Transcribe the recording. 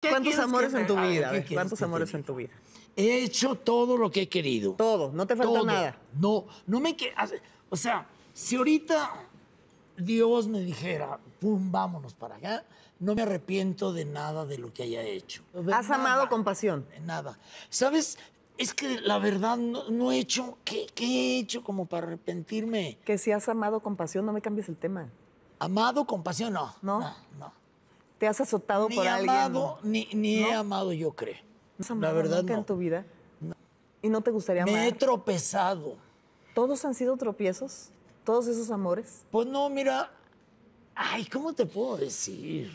¿Cuántos amores en tu vida? ¿Cuántos amores en tu vida? He hecho todo lo que he querido. Todo, no te falta nada. No, no me que o sea, si ahorita Dios me dijera, pum, vámonos para acá, no me arrepiento de nada de lo que haya hecho. Has amado con pasión. De nada. ¿Sabes? Es que la verdad no, he hecho, ¿qué, ¿qué, he hecho como para arrepentirme? Que si has amado con pasión, no me cambies el tema. Amado con pasión, No. No, no. ¿Te has azotado por alguien? Ni, ni he amado, yo creo. la verdad nunca en tu vida? ¿Y no te gustaría amar? Me he tropezado. ¿Todos han sido tropiezos? ¿Todos esos amores? Pues no, mira... Ay, ¿cómo te puedo decir?